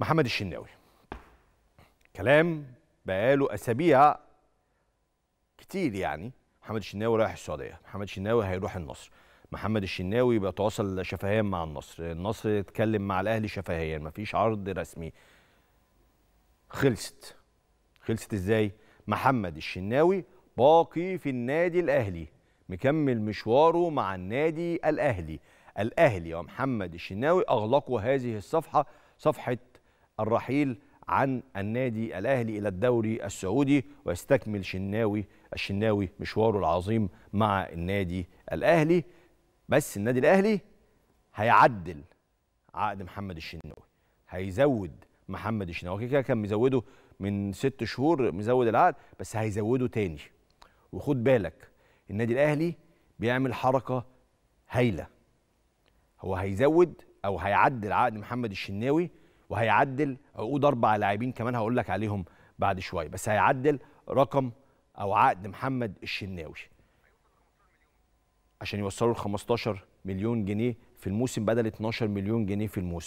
محمد الشناوي كلام بقاله اسابيع كتير يعني محمد الشناوي رايح السعوديه محمد الشناوي هيروح النصر محمد الشناوي بيتواصل شفهيا مع النصر النصر اتكلم مع الاهلي شفهيا مفيش عرض رسمي خلصت خلصت ازاي محمد الشناوي باقي في النادي الاهلي مكمل مشواره مع النادي الاهلي الاهلي ومحمد الشناوي اغلقوا هذه الصفحه صفحه الرحيل عن النادي الاهلي الى الدوري السعودي ويستكمل شناوي الشناوي مشواره العظيم مع النادي الاهلي بس النادي الاهلي هيعدل عقد محمد الشناوي هيزود محمد الشناوي كده كان مزوده من ست شهور مزود العقد بس هيزوده تاني وخد بالك النادي الاهلي بيعمل حركه هايله هو هيزود او هيعدل عقد محمد الشناوي وهيعدل عقود اربع لاعبين كمان هقول لك عليهم بعد شويه بس هيعدل رقم او عقد محمد الشناوي عشان يوصلوا ل 15 مليون جنيه في الموسم بدل 12 مليون جنيه في الموسم